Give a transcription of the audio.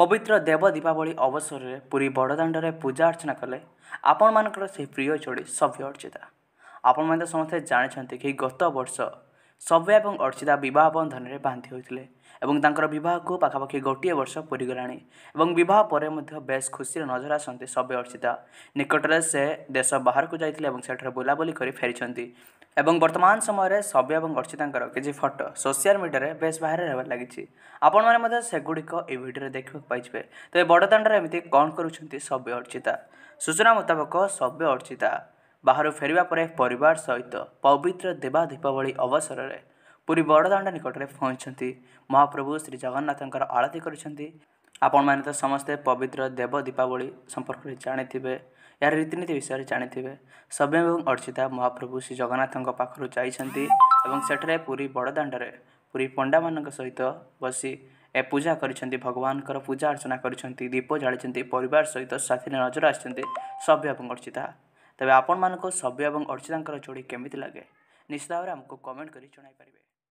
ପବିତ୍ର ଦେବ ଦୀପାବଳି ଅବସରରେ ପୁରୀ ବଡ଼ଦାଣ୍ଡରେ ପୂଜା ଅର୍ଚ୍ଚନା କଲେ ଆପଣମାନଙ୍କର ସେହି ପ୍ରିୟ ଯୋଡ଼ି ସଭ୍ୟ ଅର୍ଚ୍ଚିତା ଆପଣମାନେ ତ ସମସ୍ତେ ଜାଣିଛନ୍ତି କି ଗତ ବର୍ଷ ସବ୍ୟା ଏବଂ ଅର୍ଚ୍ଚିତା ବିବାହ ବନ୍ଧନରେ ବାନ୍ଧି ହୋଇଥିଲେ ଏବଂ ତାଙ୍କର ବିବାହକୁ ପାଖାପାଖି ଗୋଟିଏ ବର୍ଷ ପୁରିଗଲାଣି ଏବଂ ବିବାହ ପରେ ମଧ୍ୟ ବେଶ୍ ଖୁସିରେ ନଜର ଆସନ୍ତି ସବ୍ୟ ଅର୍ଚ୍ଚିତା ନିକଟରେ ସେ ଦେଶ ବାହାରକୁ ଯାଇଥିଲେ ଏବଂ ସେଠାରେ ବୁଲାବୁଲି କରି ଫେରିଛନ୍ତି ଏବଂ ବର୍ତ୍ତମାନ ସମୟରେ ସବ୍ୟ ଏବଂ ଅର୍ଚ୍ଚିତାଙ୍କର କିଛି ଫଟୋ ସୋସିଆଲ ମିଡ଼ିଆରେ ବେଶ୍ ବାହାରେ ହେବାରେ ଲାଗିଛି ଆପଣମାନେ ମଧ୍ୟ ସେଗୁଡ଼ିକ ଏ ଭିଡ଼ିଓରେ ଦେଖିବାକୁ ପାଇଯିବେ ତେବେ ବଡ଼ଦାଣ୍ଡରେ ଏମିତି କ'ଣ କରୁଛନ୍ତି ସବ୍ୟ ଅର୍ଚ୍ଚିତା ସୂଚନା ମୁତାବକ ସବ୍ୟ ଅର୍ଚ୍ଚିତା ବାହାରୁ ଫେରିବା ପରେ ପରିବାର ସହିତ ପବିତ୍ର ଦେବା ଦୀପାବଳି ଅବସରରେ ପୁରୀ ବଡ଼ଦାଣ୍ଡ ନିକଟରେ ପହଞ୍ଚିଛନ୍ତି ମହାପ୍ରଭୁ ଶ୍ରୀ ଜଗନ୍ନାଥଙ୍କର ଆଳତି କରିଛନ୍ତି ଆପଣମାନେ ତ ସମସ୍ତେ ପବିତ୍ର ଦେବ ଦୀପାବଳି ସମ୍ପର୍କରେ ଜାଣିଥିବେ ଏହାର ରୀତିନୀତି ବିଷୟରେ ଜାଣିଥିବେ ସବ୍ୟ ଏବଂ ଅର୍ଚ୍ଚିତା ମହାପ୍ରଭୁ ଶ୍ରୀ ଜଗନ୍ନାଥଙ୍କ ପାଖରୁ ଯାଇଛନ୍ତି ଏବଂ ସେଠାରେ ପୁରୀ ବଡ଼ଦାଣ୍ଡରେ ପୁରୀ ପଣ୍ଡାମାନଙ୍କ ସହିତ ବସି ଏ ପୂଜା କରିଛନ୍ତି ଭଗବାନଙ୍କର ପୂଜା ଅର୍ଚ୍ଚନା କରିଛନ୍ତି ଦୀପ ଜାଳିଛନ୍ତି ପରିବାର ସହିତ ସାଥିରେ ନଜର ଆସିଛନ୍ତି ସବ୍ୟ ଏବଂ ଅର୍ଚ୍ଚିତା ତେବେ ଆପଣମାନଙ୍କୁ ସବ୍ୟ ଏବଂ ଅର୍ଚ୍ଚିତାଙ୍କର ଯୋଡ଼ି କେମିତି ଲାଗେ ନିଶ୍ଚିତ ଭାବରେ ଆମକୁ କମେଣ୍ଟ କରି ଜଣାଇପାରିବେ